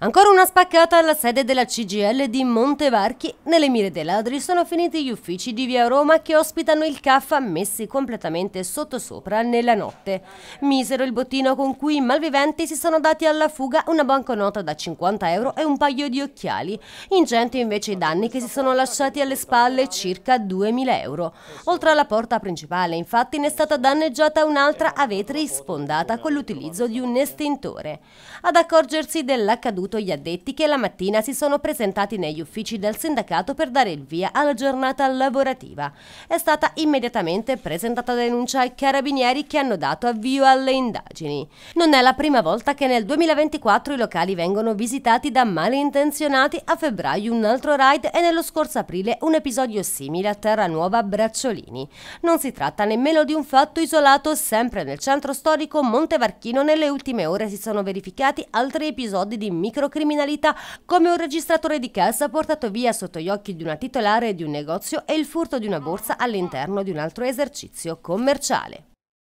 Ancora una spaccata alla sede della CGL di Montevarchi. Nelle mire dei ladri sono finiti gli uffici di Via Roma che ospitano il CAFA messi completamente sottosopra nella notte. Misero il bottino con cui i malviventi si sono dati alla fuga una banconota da 50 euro e un paio di occhiali. Ingenti invece i danni che si sono lasciati alle spalle circa 2.000 euro. Oltre alla porta principale infatti ne è stata danneggiata un'altra a vetri sfondata con l'utilizzo di un estintore. Ad accorgersi dell'accaduto saluto gli addetti che la mattina si sono presentati negli uffici del sindacato per dare il via alla giornata lavorativa. È stata immediatamente presentata denuncia ai carabinieri che hanno dato avvio alle indagini. Non è la prima volta che nel 2024 i locali vengono visitati da malintenzionati, a febbraio un altro raid e nello scorso aprile un episodio simile a Terra Nuova Bracciolini. Non si tratta nemmeno di un fatto isolato, sempre nel centro storico Montevarchino nelle ultime ore si sono verificati altri episodi di micro microcriminalità come un registratore di cassa portato via sotto gli occhi di una titolare di un negozio e il furto di una borsa all'interno di un altro esercizio commerciale.